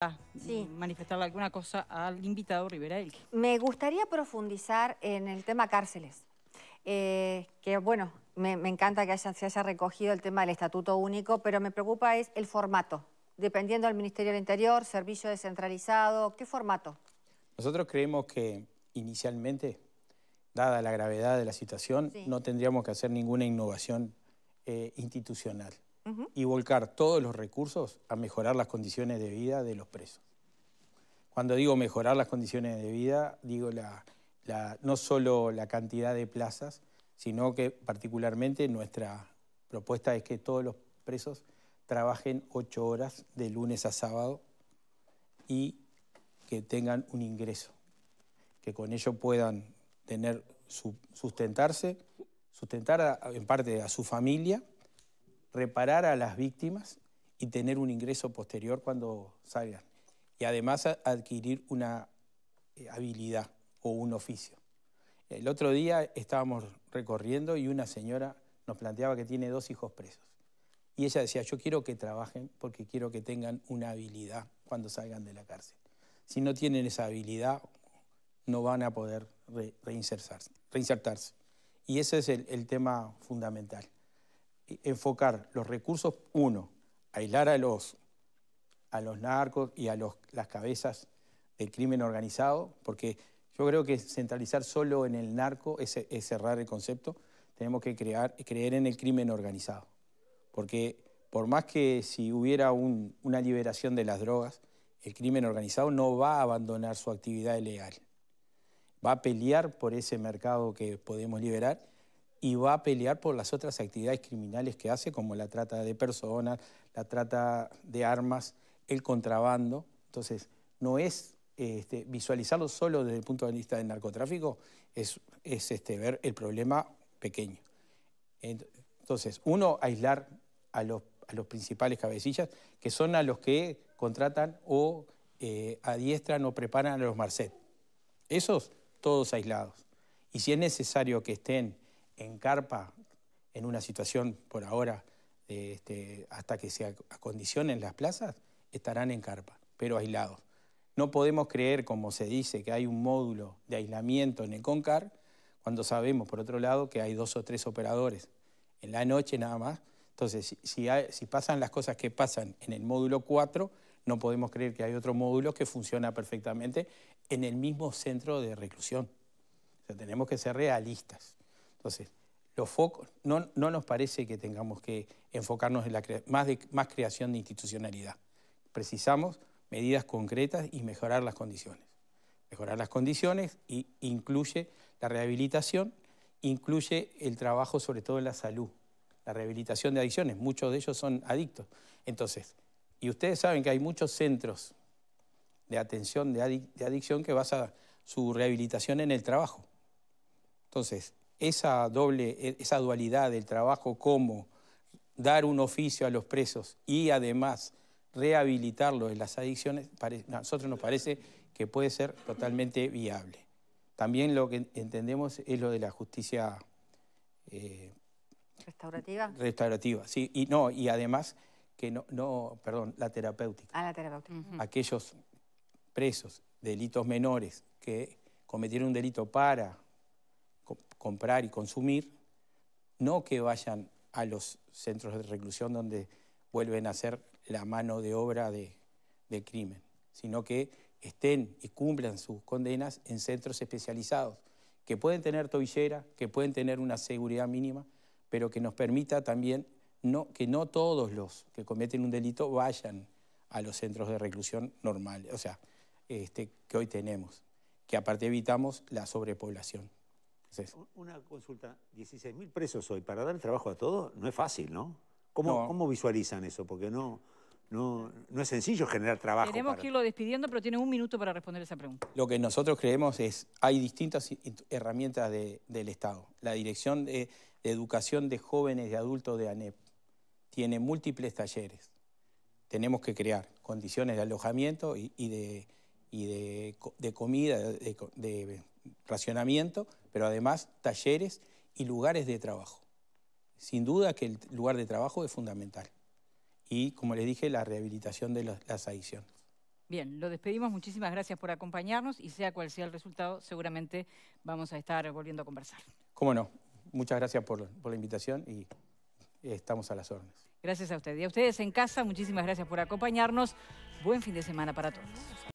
Ah, sí. manifestarle alguna cosa al invitado Rivera Me gustaría profundizar en el tema cárceles, eh, que bueno, me, encanta que se haya recogido el tema del Estatuto Único, pero me preocupa es el formato, dependiendo del Ministerio del Interior, servicio descentralizado, ¿qué formato? Nosotros creemos que inicialmente, dada la gravedad de la situación, no tendríamos que hacer ninguna innovación eh, institucional y volcar todos los recursos a mejorar las condiciones de vida de los presos. Cuando digo mejorar las condiciones de vida, digo no solo la cantidad de plazas, sino que particularmente nuestra propuesta es que todos los presos trabajen ocho horas de lunes a sábado y que tengan un ingreso, que con ello puedan tener, sustentarse, sustentar en parte a su familia reparar a las víctimas y tener un ingreso posterior cuando salgan. Y además adquirir una eh, habilidad o un oficio. El otro día estábamos recorriendo y una señora nos planteaba que tiene dos hijos presos. Y ella decía, yo quiero que trabajen porque quiero que tengan una habilidad cuando salgan de la cárcel. Si no tienen esa habilidad, no van a poder reinsertarse, Y ese es el tema fundamental enfocar los recursos, uno, aislar a los, a los narcos y a las cabezas del crimen organizado, porque yo creo que centralizar solo en el narco es, cerrar el concepto, tenemos que crear, creer en el crimen organizado, porque por más que si hubiera una liberación de las drogas, el crimen organizado no va a abandonar su actividad ilegal va a pelear por ese mercado que podemos liberar y va a pelear por las otras actividades criminales que hace, como la trata de personas, la trata de armas, el contrabando. Entonces, no es este, visualizarlo solo desde el punto de vista del narcotráfico, es, este, ver el problema pequeño. Entonces, uno, aislar a los, principales cabecillas, que son a los que contratan o eh, adiestran o preparan a los Marcet. Esos, todos aislados. Y si es necesario que estén en carpa, en una situación por ahora, este, hasta que se acondicionen las plazas, estarán en carpa, pero aislados. No podemos creer, como se dice, que hay un módulo de aislamiento en el CONCAR, cuando sabemos, por otro lado, que hay dos o tres operadores en la noche nada más. Entonces, si, pasan las cosas que pasan en el módulo 4, no podemos creer que hay otro módulo que funciona perfectamente en el mismo centro de reclusión. sea, tenemos que ser realistas. Entonces, no, nos parece que tengamos que enfocarnos en la más, creación de institucionalidad. Precisamos medidas concretas y mejorar las condiciones. Mejorar las condiciones incluye la rehabilitación, incluye el trabajo sobre todo en la salud, la rehabilitación de adicciones. Muchos de ellos son adictos. Entonces, y ustedes saben que hay muchos centros de atención de, adicción que basan su rehabilitación en el trabajo. Entonces, esa doble, e, esa dualidad del trabajo como dar un oficio a los presos y además rehabilitarlo en las adicciones, a nosotros nos parece que puede ser totalmente viable. También lo que entendemos es lo de la justicia... Eh, ¿Restaurativa? Restaurativa, sí. Y, no, y además que no, perdón, la terapéutica. Ah, la terapéutica. Aquellos presos, delitos menores, que cometieron un delito para comprar y consumir, no que vayan a los centros de reclusión donde vuelven a ser la mano de obra de, crimen, sino que estén y cumplan sus condenas en centros especializados, que pueden tener tobillera, que pueden tener una seguridad mínima, pero que nos permita también que no todos los que cometen un delito vayan a los centros de reclusión normales, o sea, este, que hoy tenemos, que aparte evitamos la sobrepoblación. Una consulta, 16.000 presos hoy, para dar trabajo a todos no es fácil, ¿no? ¿Cómo, no. cómo visualizan eso? Porque no, no, no es sencillo generar trabajo. Tenemos que irlo despidiendo, pero tiene un minuto para responder esa pregunta. Lo que nosotros creemos es, hay distintas herramientas del Estado. La Dirección de, Educación de Jóvenes y Adultos de ANEP tiene múltiples talleres. Tenemos que crear condiciones de alojamiento y, de, de comida, de, racionamiento, pero además talleres y lugares de trabajo. Sin duda que el lugar de trabajo es fundamental. Y, como les dije, la rehabilitación de las adicciones. Bien, lo despedimos. Muchísimas gracias por acompañarnos y sea cual sea el resultado, seguramente vamos a estar volviendo a conversar. Cómo no. Muchas gracias por, la invitación y estamos a las órdenes. Gracias a ustedes. Y a ustedes en casa, muchísimas gracias por acompañarnos. Buen fin de semana para todos.